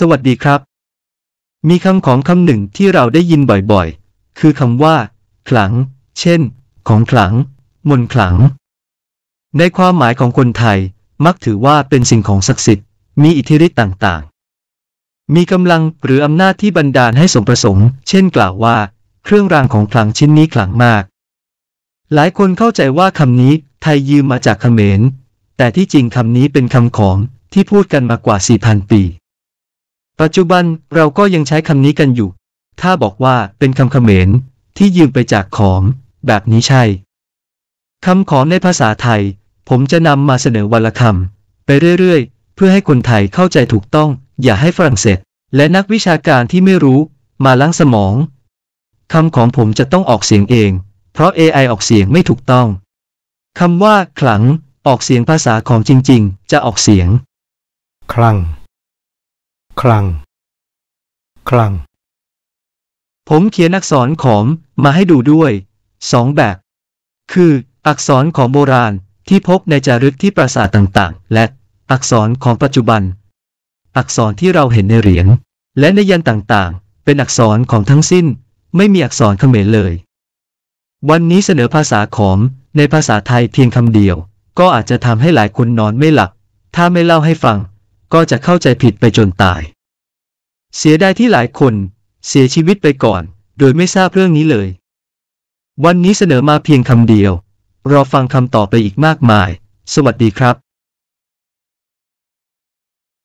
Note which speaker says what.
Speaker 1: สวัสดีครับ มีคำของคำหนึ่งที่เราได้ยินบ่อยๆ คือคำว่า ขลัง เช่น ของขลัง มนขลัง ในความหมายของคนไทย มักถือว่าเป็นสิ่งของศักดิ์สิทธิ์ มีอิทธิฤทธิ์ต่างๆ มีกำลังหรืออำนาจที่บันดาลให้สมประสงค์ เช่นกล่าวว่า เครื่องรางของขลังชิ้นนี้ขลังมาก หลายคนเข้าใจว่าคำนี้ ไทยยืมมาจากเขมร แต่ที่จริงคำนี้เป็นคำของที่พูดกันมากว่า 4,000 ปีปัจจุบันเราก็ยังใช้คำนี้กันอยู่ ถ้าบอกว่าเป็นคำเขมรที่ยืมไปจากของแบบนี้ใช่ คำขอมในภาษาไทย ผมจะนำมาเสนอวลคำไปเรื่อย ๆ เพื่อให้คนไทยเข้าใจถูกต้อง อย่าให้ฝรั่งเศสและนักวิชาการที่ไม่รู้ มาล้างสมอง คำของผมจะต้องออกเสียงเอง เพราะ AI ออกเสียงไม่ถูกต้อง คำว่า ขลังออกเสียงภาษาของจริง ๆ จะออกเสียงคลังคลังคลัง ผมเขียนอักษรขอมมาให้ดูด้วยสองแบบ คืออักษรของโบราณที่พบในจารึกที่ปราสาทต่างๆ และอักษรของปัจจุบัน อักษรที่เราเห็นในเหรียญและในยันต่างๆ เป็นอักษรของทั้งสิ้น ไม่มีอักษรเขมรเลย วันนี้เสนอภาษาขอม ในภาษาไทยเพียงคำเดียว ก็อาจจะทำให้หลายคนนอนไม่หลับถ้าไม่เล่าให้ฟัง ก็จะเข้าใจผิดไปจนตายเสียดายที่หลายคน เสียชีวิตไปก่อน โดยไม่ทราบเรื่องนี้เลย วันนี้เสนอมาเพียงคำเดียว รอฟังคำต่อไปอีกมากมาย สวัสดีครับ